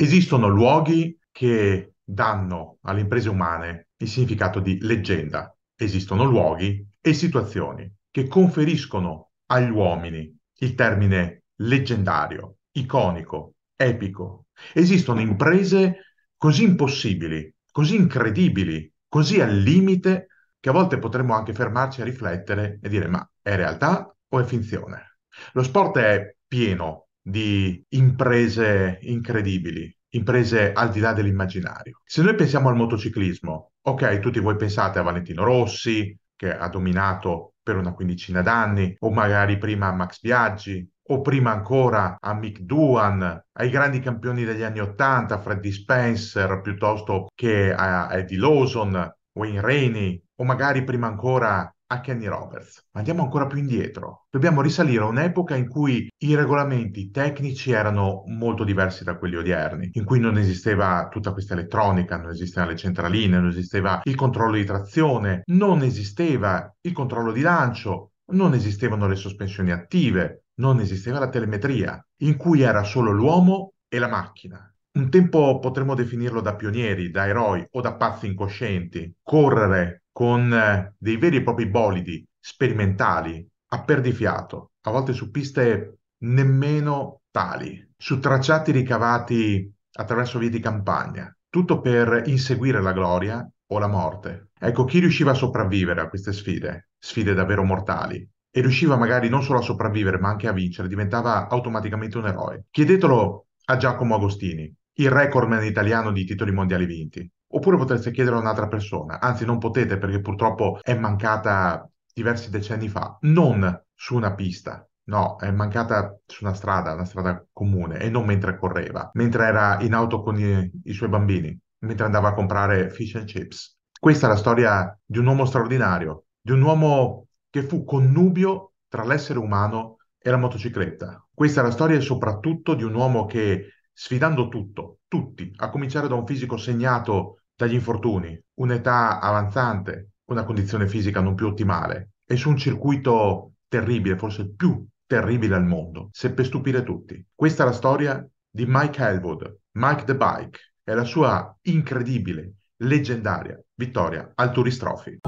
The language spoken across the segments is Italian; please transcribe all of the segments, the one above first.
Esistono luoghi che danno alle imprese umane il significato di leggenda. Esistono luoghi e situazioni che conferiscono agli uomini il termine leggendario, iconico, epico. Esistono imprese così impossibili, così incredibili, così al limite, che a volte potremmo anche fermarci a riflettere e dire ma è realtà o è finzione? Lo sport è pieno di imprese incredibili, imprese al di là dell'immaginario. Se noi pensiamo al motociclismo, ok, tutti voi pensate a Valentino Rossi, che ha dominato per una quindicina d'anni, o magari prima a Max Biaggi, o prima ancora a Mick Duan, ai grandi campioni degli anni Ottanta, Freddy Spencer, piuttosto che a Eddie Lawson, Wayne Rainey, o magari prima ancora a Kenny Roberts. Ma Andiamo ancora più indietro. Dobbiamo risalire a un'epoca in cui i regolamenti tecnici erano molto diversi da quelli odierni, in cui non esisteva tutta questa elettronica, non esistevano le centraline, non esisteva il controllo di trazione, non esisteva il controllo di lancio, non esistevano le sospensioni attive, non esisteva la telemetria, in cui era solo l'uomo e la macchina. Un tempo potremmo definirlo da pionieri, da eroi o da pazzi incoscienti. Correre con eh, dei veri e propri bolidi sperimentali a perdifiato, a volte su piste nemmeno tali, su tracciati ricavati attraverso vie di campagna, tutto per inseguire la gloria o la morte. Ecco, chi riusciva a sopravvivere a queste sfide, sfide davvero mortali, e riusciva magari non solo a sopravvivere ma anche a vincere, diventava automaticamente un eroe. Chiedetelo a Giacomo Agostini, il recordman italiano di titoli mondiali vinti. Oppure potreste chiedere a un'altra persona, anzi non potete perché purtroppo è mancata diversi decenni fa, non su una pista, No, è mancata su una strada, una strada comune, e non mentre correva, mentre era in auto con i, i, suoi bambini, mentre andava a comprare fish and chips. Questa è la storia di un uomo straordinario, di un uomo che fu connubio tra l'essere umano e la motocicletta. Questa è la storia soprattutto di un uomo che sfidando tutto, tutti, a cominciare da un fisico segnato dagli infortuni, un'età avanzante, una condizione fisica non più ottimale e su un circuito terribile, forse il più terribile al mondo, seppe stupire tutti. Questa è la storia di Mike Elwood, Mike the Bike, e la sua incredibile, leggendaria vittoria al Turistrophy.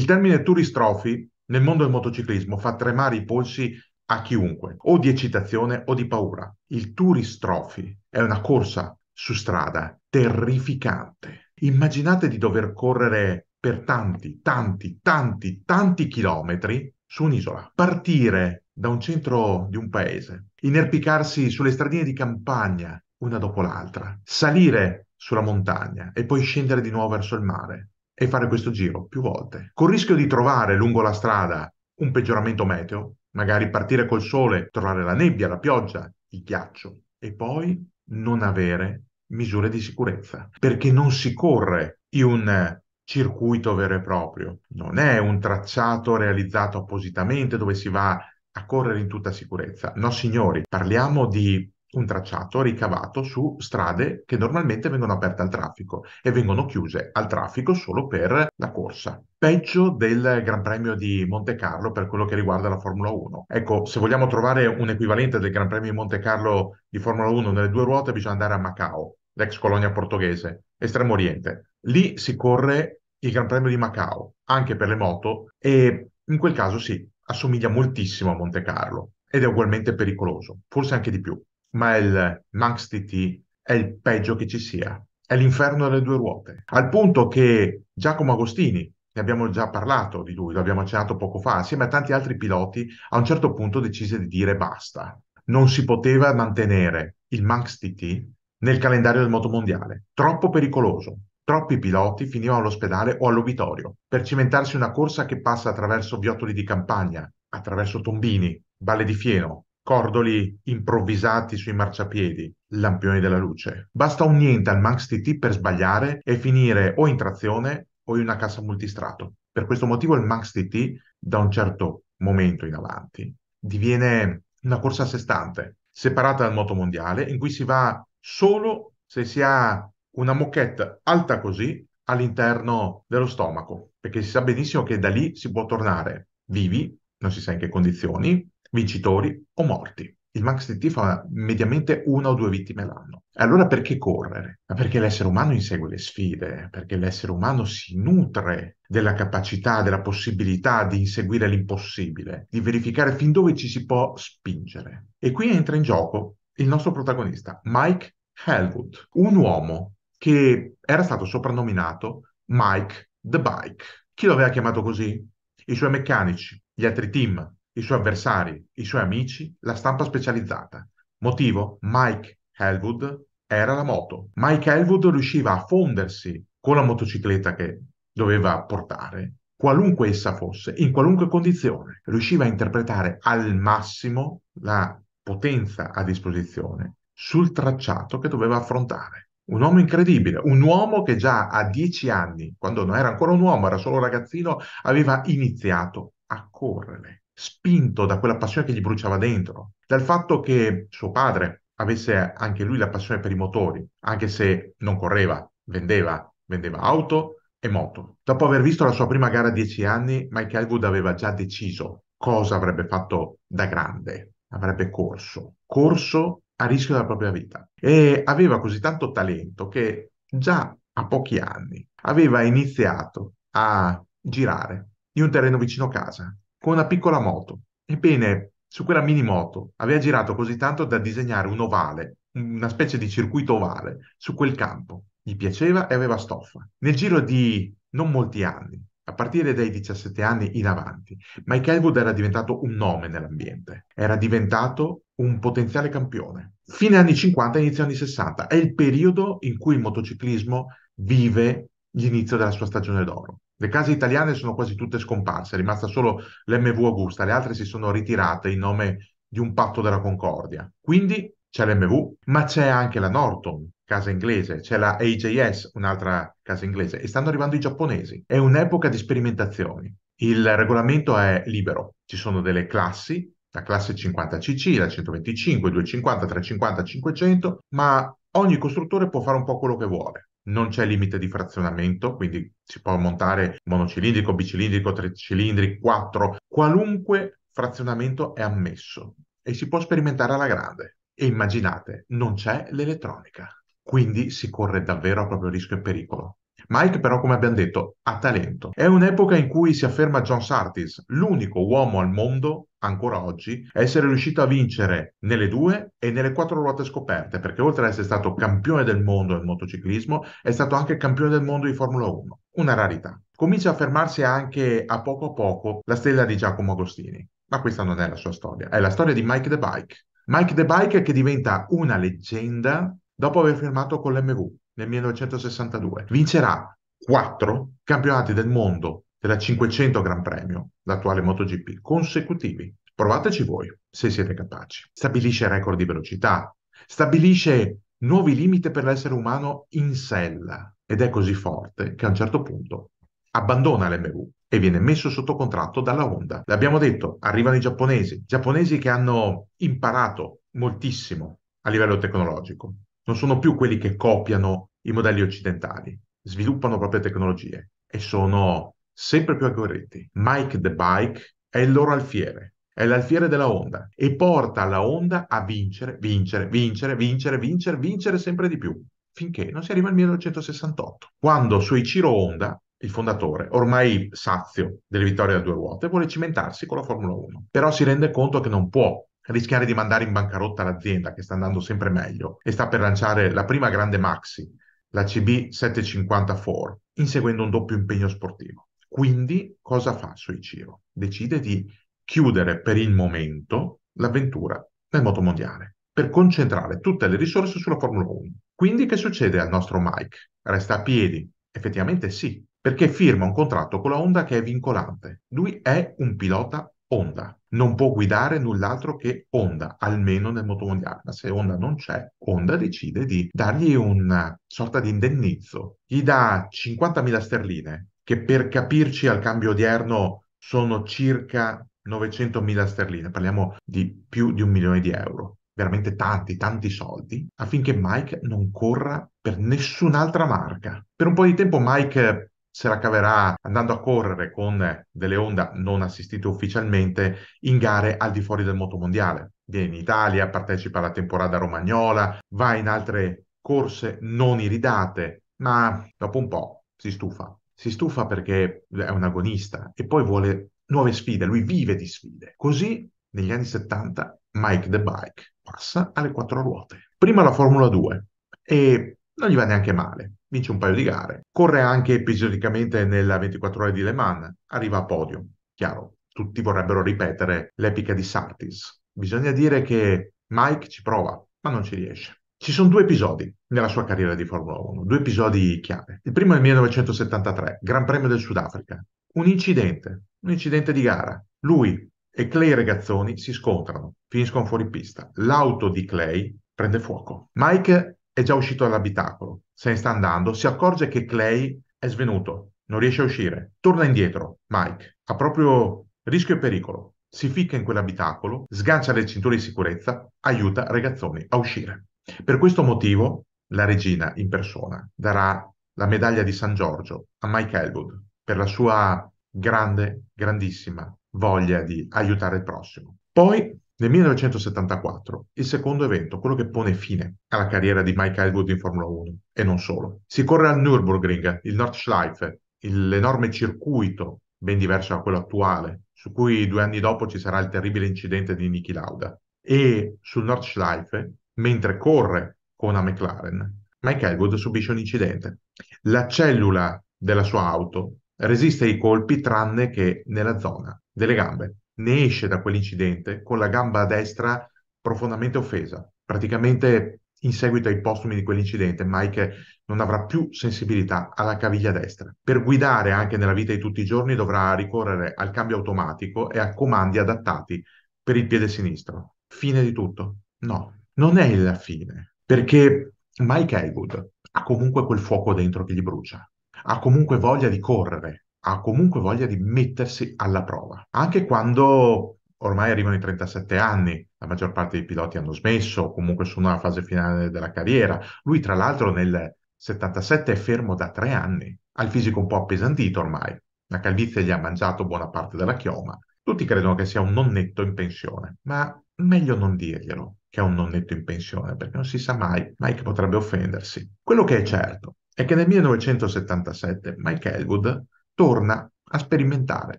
Il termine turistrofi nel mondo del motociclismo fa tremare i polsi a chiunque, o di eccitazione o di paura. Il turistrofi è una corsa su strada terrificante. Immaginate di dover correre per tanti, tanti, tanti, tanti chilometri su un'isola, partire da un centro di un paese, inerpicarsi sulle stradine di campagna una dopo l'altra, salire sulla montagna e poi scendere di nuovo verso il mare, e fare questo giro più volte, con il rischio di trovare lungo la strada un peggioramento meteo, magari partire col sole, trovare la nebbia, la pioggia, il ghiaccio e poi non avere misure di sicurezza, perché non si corre in un circuito vero e proprio, non è un tracciato realizzato appositamente dove si va a correre in tutta sicurezza. No, signori, parliamo di un tracciato ricavato su strade che normalmente vengono aperte al traffico e vengono chiuse al traffico solo per la corsa. Peggio del Gran Premio di Monte Carlo per quello che riguarda la Formula 1. Ecco, se vogliamo trovare un equivalente del Gran Premio di Monte Carlo di Formula 1 nelle due ruote bisogna andare a Macao, l'ex colonia portoghese, Estremo Oriente. Lì si corre il Gran Premio di Macao, anche per le moto, e in quel caso sì, assomiglia moltissimo a Monte Carlo ed è ugualmente pericoloso, forse anche di più ma il Manx TT è il peggio che ci sia. È l'inferno delle due ruote. Al punto che Giacomo Agostini, ne abbiamo già parlato di lui, l'abbiamo abbiamo accennato poco fa, assieme a tanti altri piloti, a un certo punto decise di dire basta. Non si poteva mantenere il Manx TT nel calendario del motomondiale. Troppo pericoloso. Troppi piloti finivano all'ospedale o all'obitorio per cimentarsi una corsa che passa attraverso Viottoli di Campagna, attraverso Tombini, Valle di Fieno, cordoli improvvisati sui marciapiedi, lampioni della luce. Basta un niente al Manx TT per sbagliare e finire o in trazione o in una cassa multistrato. Per questo motivo il Manx TT da un certo momento in avanti diviene una corsa a sé stante, separata dal moto mondiale, in cui si va solo se si ha una moquette alta così all'interno dello stomaco, perché si sa benissimo che da lì si può tornare vivi, non si sa in che condizioni, vincitori o morti. Il Max TT fa mediamente una o due vittime l'anno. E Allora perché correre? Perché l'essere umano insegue le sfide, perché l'essere umano si nutre della capacità, della possibilità di inseguire l'impossibile, di verificare fin dove ci si può spingere. E qui entra in gioco il nostro protagonista, Mike Hellwood, un uomo che era stato soprannominato Mike the Bike. Chi lo aveva chiamato così? I suoi meccanici, gli altri team, i suoi avversari, i suoi amici, la stampa specializzata. Motivo? Mike Elwood era la moto. Mike Elwood riusciva a fondersi con la motocicletta che doveva portare, qualunque essa fosse, in qualunque condizione. Riusciva a interpretare al massimo la potenza a disposizione sul tracciato che doveva affrontare. Un uomo incredibile, un uomo che già a dieci anni, quando non era ancora un uomo, era solo un ragazzino, aveva iniziato a correre spinto da quella passione che gli bruciava dentro, dal fatto che suo padre avesse anche lui la passione per i motori, anche se non correva, vendeva, vendeva auto e moto. Dopo aver visto la sua prima gara a dieci anni, Mike Elwood aveva già deciso cosa avrebbe fatto da grande. Avrebbe corso, corso a rischio della propria vita. E aveva così tanto talento che già a pochi anni aveva iniziato a girare in un terreno vicino casa, con una piccola moto. Ebbene, su quella mini moto aveva girato così tanto da disegnare un ovale, una specie di circuito ovale, su quel campo. Gli piaceva e aveva stoffa. Nel giro di non molti anni, a partire dai 17 anni in avanti, Mike Elwood era diventato un nome nell'ambiente, era diventato un potenziale campione. Fine anni 50, inizio anni 60, è il periodo in cui il motociclismo vive l'inizio della sua stagione d'oro. Le case italiane sono quasi tutte scomparse, è rimasta solo l'MV Augusta, le altre si sono ritirate in nome di un patto della concordia. Quindi c'è l'MV, ma c'è anche la Norton, casa inglese, c'è la AJS, un'altra casa inglese, e stanno arrivando i giapponesi. È un'epoca di sperimentazioni. Il regolamento è libero, ci sono delle classi, la classe 50cc, la 125, 250, 350, 500, ma ogni costruttore può fare un po' quello che vuole non c'è limite di frazionamento, quindi si può montare monocilindrico, bicilindrico, tre cilindri, quattro, qualunque frazionamento è ammesso e si può sperimentare alla grande. E immaginate, non c'è l'elettronica, quindi si corre davvero a proprio rischio e pericolo. Mike però, come abbiamo detto, ha talento. È un'epoca in cui si afferma John Sartis, l'unico uomo al mondo ancora oggi, a essere riuscito a vincere nelle due e nelle quattro ruote scoperte, perché oltre ad essere stato campione del mondo del motociclismo, è stato anche campione del mondo di Formula 1. Una rarità. Comincia a fermarsi anche a poco a poco la stella di Giacomo Agostini. Ma questa non è la sua storia, è la storia di Mike the Bike. Mike the Bike che diventa una leggenda dopo aver firmato con l'MV nel 1962. Vincerà quattro campionati del mondo della 500 Gran Premio, l'attuale MotoGP, consecutivi. Provateci voi, se siete capaci. Stabilisce record di velocità, stabilisce nuovi limiti per l'essere umano in sella ed è così forte che a un certo punto abbandona l'MV e viene messo sotto contratto dalla Honda. L'abbiamo detto, arrivano i giapponesi, giapponesi che hanno imparato moltissimo a livello tecnologico non sono più quelli che copiano i modelli occidentali, sviluppano proprie tecnologie e sono sempre più aggorriti. Mike the Bike è il loro alfiere, è l'alfiere della Honda e porta la Honda a vincere, vincere, vincere, vincere, vincere, vincere sempre di più, finché non si arriva al 1968, quando Soichiro Honda il fondatore, ormai sazio delle vittorie a due ruote, vuole cimentarsi con la Formula 1, però si rende conto che non può rischiare di mandare in bancarotta l'azienda che sta andando sempre meglio e sta per lanciare la prima grande maxi, la CB 754, inseguendo un doppio impegno sportivo. Quindi cosa fa Soichiro? Decide di chiudere per il momento l'avventura nel motomondiale per concentrare tutte le risorse sulla Formula 1. Quindi che succede al nostro Mike? Resta a piedi? Effettivamente sì, perché firma un contratto con la Honda che è vincolante. Lui è un pilota Honda non può guidare null'altro che Honda, almeno nel motomondiale. Ma se Honda non c'è, Honda decide di dargli una sorta di indennizzo. Gli dà 50.000 sterline, che per capirci al cambio odierno sono circa 900.000 sterline, parliamo di più di un milione di euro veramente tanti, tanti soldi, affinché Mike non corra per nessun'altra marca. Per un po' di tempo Mike se la caverà andando a correre con delle Honda non assistite ufficialmente in gare al di fuori del motomondiale. Viene in Italia, partecipa alla temporada romagnola, va in altre corse non iridate, ma dopo un po' si stufa. Si stufa perché è un agonista e poi vuole nuove sfide, lui vive di sfide. Così negli anni 70 Mike the Bike passa alle quattro ruote. Prima la Formula 2 e non gli va neanche male vince un paio di gare, corre anche episodicamente nella 24 ore di Le Mans, arriva a podio. Chiaro, tutti vorrebbero ripetere l'epica di Sartis. Bisogna dire che Mike ci prova, ma non ci riesce. Ci sono due episodi nella sua carriera di Formula 1, due episodi chiave. Il primo è il 1973, Gran Premio del Sudafrica. Un incidente, un incidente di gara. Lui e Clay Regazzoni si scontrano, finiscono fuori pista. L'auto di Clay prende fuoco. Mike è già uscito dall'abitacolo, se ne sta andando, si accorge che Clay è svenuto, non riesce a uscire, torna indietro, Mike, a proprio rischio e pericolo, si ficca in quell'abitacolo, sgancia le cinture di sicurezza, aiuta ragazzoni a uscire. Per questo motivo la regina in persona darà la medaglia di San Giorgio a Mike Elwood per la sua grande, grandissima voglia di aiutare il prossimo. Poi nel 1974, il secondo evento, quello che pone fine alla carriera di Mike Elwood in Formula 1, e non solo. Si corre al Nürburgring, il Nordschleife, l'enorme circuito, ben diverso da quello attuale, su cui due anni dopo ci sarà il terribile incidente di Niki Lauda. E sul Nordschleife, mentre corre con la McLaren, Mike Elwood subisce un incidente. La cellula della sua auto resiste ai colpi tranne che nella zona delle gambe ne esce da quell'incidente con la gamba destra profondamente offesa. Praticamente in seguito ai postumi di quell'incidente, Mike non avrà più sensibilità alla caviglia destra. Per guidare anche nella vita di tutti i giorni dovrà ricorrere al cambio automatico e a comandi adattati per il piede sinistro. Fine di tutto? No, non è la fine, perché Mike Haywood ha comunque quel fuoco dentro che gli brucia, ha comunque voglia di correre, ha comunque voglia di mettersi alla prova, anche quando ormai arrivano i 37 anni, la maggior parte dei piloti hanno smesso, comunque sono alla fase finale della carriera. Lui, tra l'altro, nel 77 è fermo da tre anni, ha il fisico un po' appesantito ormai, la calvizie gli ha mangiato buona parte della chioma. Tutti credono che sia un nonnetto in pensione, ma meglio non dirglielo che è un nonnetto in pensione, perché non si sa mai, mai che potrebbe offendersi. Quello che è certo è che nel 1977 Mike Elwood torna a sperimentare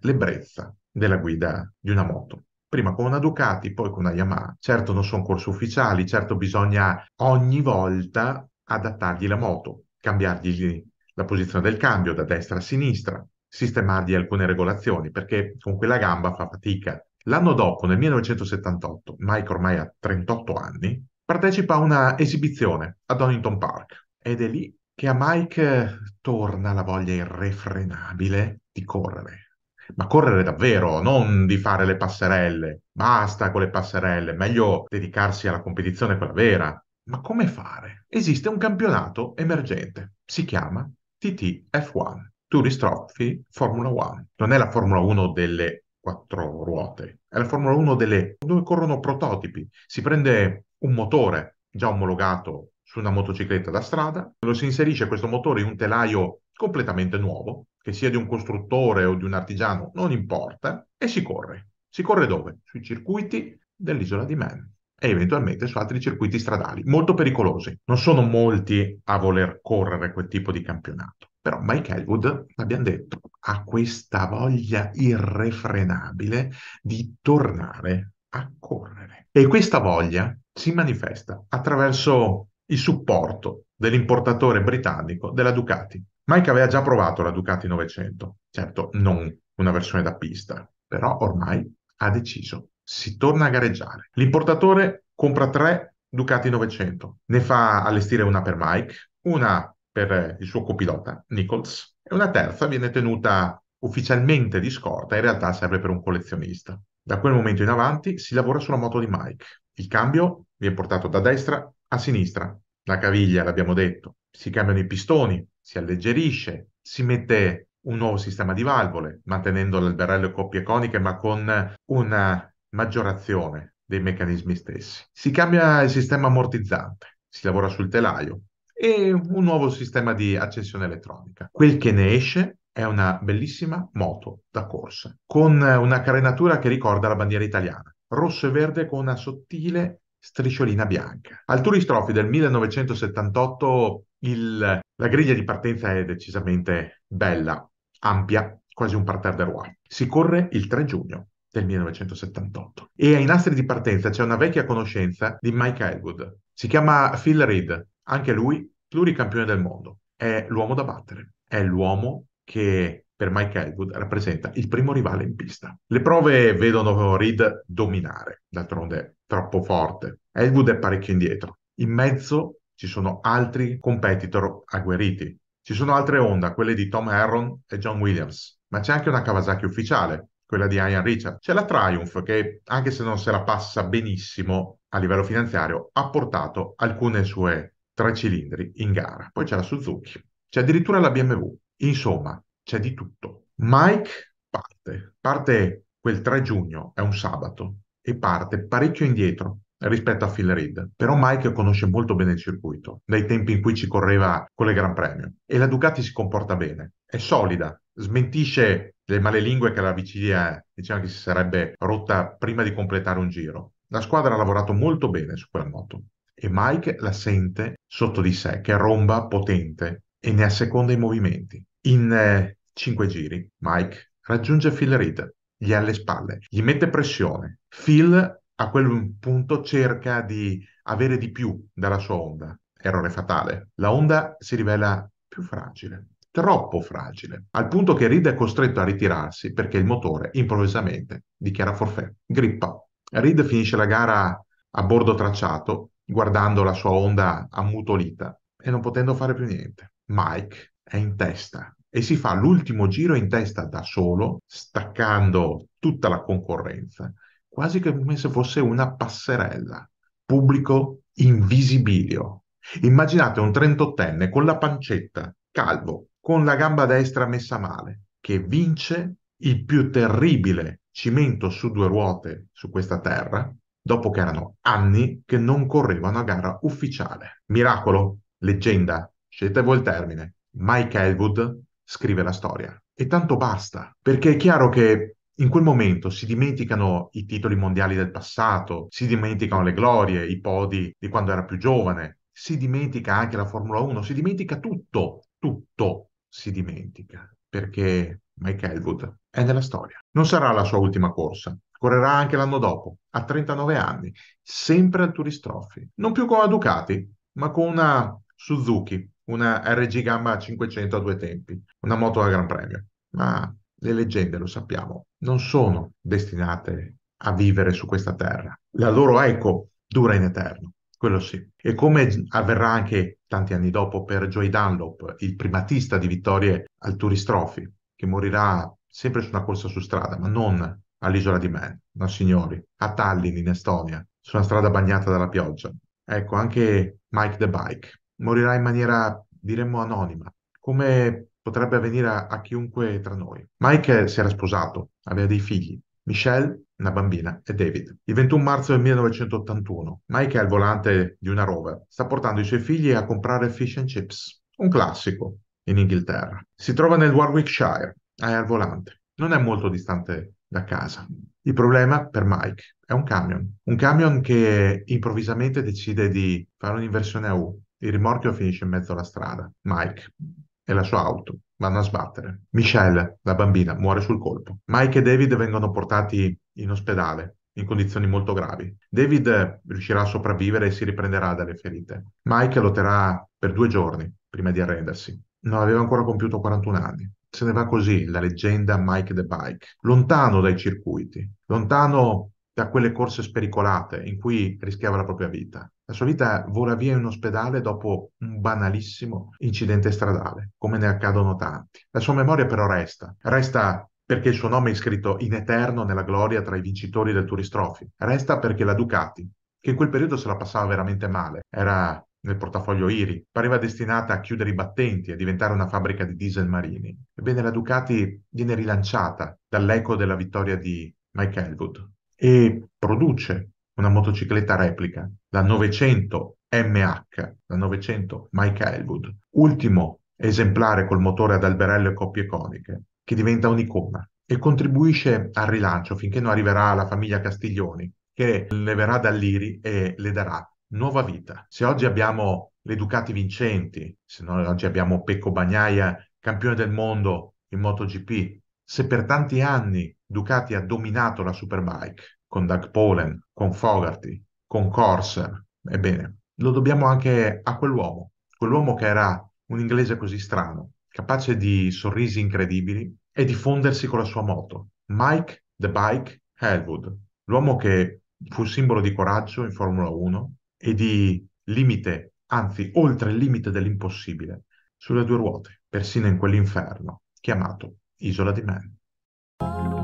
l'ebbrezza della guida di una moto. Prima con una Ducati, poi con una Yamaha. Certo non sono corsi ufficiali, certo bisogna ogni volta adattargli la moto, cambiargli la posizione del cambio da destra a sinistra, sistemargli alcune regolazioni, perché con quella gamba fa fatica. L'anno dopo, nel 1978, Mike ormai ha 38 anni, partecipa a una esibizione a Donington Park ed è lì che a Mike torna la voglia irrefrenabile di correre. Ma correre davvero, non di fare le passerelle. Basta con le passerelle, meglio dedicarsi alla competizione quella vera. Ma come fare? Esiste un campionato emergente, si chiama TTF1, Tourist Trophy Formula 1. Non è la Formula 1 delle quattro ruote, è la Formula 1 delle... dove corrono prototipi. Si prende un motore già omologato su una motocicletta da strada, lo si inserisce questo motore in un telaio completamente nuovo, che sia di un costruttore o di un artigiano, non importa, e si corre. Si corre dove? Sui circuiti dell'isola di Man e eventualmente su altri circuiti stradali, molto pericolosi. Non sono molti a voler correre quel tipo di campionato. Però Mike Elwood, l'abbiamo detto, ha questa voglia irrefrenabile di tornare a correre. E questa voglia si manifesta attraverso il supporto dell'importatore britannico della Ducati. Mike aveva già provato la Ducati 900, certo non una versione da pista, però ormai ha deciso, si torna a gareggiare. L'importatore compra tre Ducati 900, ne fa allestire una per Mike, una per il suo copilota Nichols e una terza viene tenuta ufficialmente di scorta, in realtà serve per un collezionista. Da quel momento in avanti si lavora sulla moto di Mike. Il cambio viene portato da destra a sinistra. La caviglia, l'abbiamo detto, si cambiano i pistoni, si alleggerisce, si mette un nuovo sistema di valvole, mantenendo l'alberello e coppie coniche, ma con una maggiorazione dei meccanismi stessi. Si cambia il sistema ammortizzante, si lavora sul telaio e un nuovo sistema di accensione elettronica. Quel che ne esce è una bellissima moto da corsa, con una carenatura che ricorda la bandiera italiana, rosso e verde con una sottile Strisciolina bianca. Al Turistrofi del 1978 il, la griglia di partenza è decisamente bella, ampia, quasi un parterre de roi. Si corre il 3 giugno del 1978 e ai nastri di partenza c'è una vecchia conoscenza di Mike Elwood. Si chiama Phil Reed, anche lui pluricampione del mondo. È l'uomo da battere, è l'uomo che per Mike Atwood rappresenta il primo rivale in pista. Le prove vedono Reed dominare, d'altronde è troppo forte. Atwood è parecchio indietro. In mezzo ci sono altri competitor agguerriti. Ci sono altre Honda, quelle di Tom Herron e John Williams, ma c'è anche una Kawasaki ufficiale, quella di Ian Richard. C'è la Triumph che, anche se non se la passa benissimo a livello finanziario, ha portato alcune sue tre cilindri in gara. Poi c'è la Suzuki, c'è addirittura la BMW. Insomma, c'è di tutto. Mike parte, parte quel 3 giugno, è un sabato, e parte parecchio indietro rispetto a Phil Reed, però Mike conosce molto bene il circuito, dai tempi in cui ci correva con le Gran Premio, e la Ducati si comporta bene, è solida, smentisce le male lingue che la vigilia diciamo che si sarebbe rotta prima di completare un giro. La squadra ha lavorato molto bene su quella moto e Mike la sente sotto di sé che romba potente e ne asseconda i movimenti. In eh, cinque giri, Mike raggiunge Phil Reed, gli è alle spalle, gli mette pressione. Phil a quel punto cerca di avere di più dalla sua onda. Errore fatale. La onda si rivela più fragile, troppo fragile, al punto che Reed è costretto a ritirarsi perché il motore improvvisamente dichiara forfè. Grippa. Reed finisce la gara a bordo tracciato, guardando la sua onda ammutolita e non potendo fare più niente. Mike è in testa e si fa l'ultimo giro in testa da solo, staccando tutta la concorrenza, quasi come se fosse una passerella, pubblico invisibilio. Immaginate un 38enne con la pancetta, calvo, con la gamba destra messa male, che vince il più terribile cimento su due ruote su questa terra, dopo che erano anni che non correvano a gara ufficiale. Miracolo, leggenda, Scelte voi il termine. Mike Elwood scrive la storia. E tanto basta, perché è chiaro che in quel momento si dimenticano i titoli mondiali del passato, si dimenticano le glorie, i podi di quando era più giovane, si dimentica anche la Formula 1, si dimentica tutto, tutto si dimentica, perché Mike Elwood è nella storia. Non sarà la sua ultima corsa, correrà anche l'anno dopo, a 39 anni, sempre al Turistrofi, non più con la Ducati, ma con una Suzuki una RG Gamma 500 a due tempi, una moto da Gran Premio. Ma le leggende, lo sappiamo, non sono destinate a vivere su questa terra. La loro eco dura in eterno, quello sì. E come avverrà anche tanti anni dopo per Joy Dunlop, il primatista di vittorie al Turistrofi, che morirà sempre su una corsa su strada, ma non all'isola di Man, no signori, a Tallinn in Estonia, su una strada bagnata dalla pioggia. Ecco, anche Mike the Bike morirà in maniera, diremmo, anonima, come potrebbe avvenire a, a chiunque tra noi. Mike si era sposato, aveva dei figli, Michelle, una bambina, e David. Il 21 marzo del 1981, Mike è al volante di una rover. Sta portando i suoi figli a comprare fish and chips, un classico in Inghilterra. Si trova nel Warwickshire, è al volante. Non è molto distante da casa. Il problema per Mike è un camion. Un camion che improvvisamente decide di fare un'inversione a U il rimorchio finisce in mezzo alla strada. Mike e la sua auto vanno a sbattere. Michelle, la bambina, muore sul colpo. Mike e David vengono portati in ospedale in condizioni molto gravi. David riuscirà a sopravvivere e si riprenderà dalle ferite. Mike lotterà per due giorni prima di arrendersi. Non aveva ancora compiuto 41 anni. Se ne va così la leggenda Mike the Bike, lontano dai circuiti, lontano da quelle corse spericolate in cui rischiava la propria vita. La sua vita vola via in ospedale dopo un banalissimo incidente stradale, come ne accadono tanti. La sua memoria però resta. Resta perché il suo nome è iscritto in eterno nella gloria tra i vincitori del Turistrofi. Resta perché la Ducati, che in quel periodo se la passava veramente male, era nel portafoglio IRI, pareva destinata a chiudere i battenti e diventare una fabbrica di diesel marini. Ebbene, la Ducati viene rilanciata dall'eco della vittoria di Mike Elwood e produce una motocicletta replica, la 900 MH, la 900 Mike Elwood, ultimo esemplare col motore ad alberello e coppie coniche, che diventa un'icona e contribuisce al rilancio finché non arriverà la famiglia Castiglioni, che le verrà dall'Iri e le darà nuova vita. Se oggi abbiamo le Ducati vincenti, se noi oggi abbiamo Pecco Bagnaia, campione del mondo in MotoGP, se per tanti anni Ducati ha dominato la Superbike, con Doug Polen, con Fogarty, con Corser. Ebbene, lo dobbiamo anche a quell'uomo, quell'uomo che era un inglese così strano, capace di sorrisi incredibili e di fondersi con la sua moto, Mike The Bike Hellwood, l'uomo che fu simbolo di coraggio in Formula 1 e di limite, anzi oltre il limite dell'impossibile, sulle due ruote, persino in quell'inferno chiamato Isola di Man.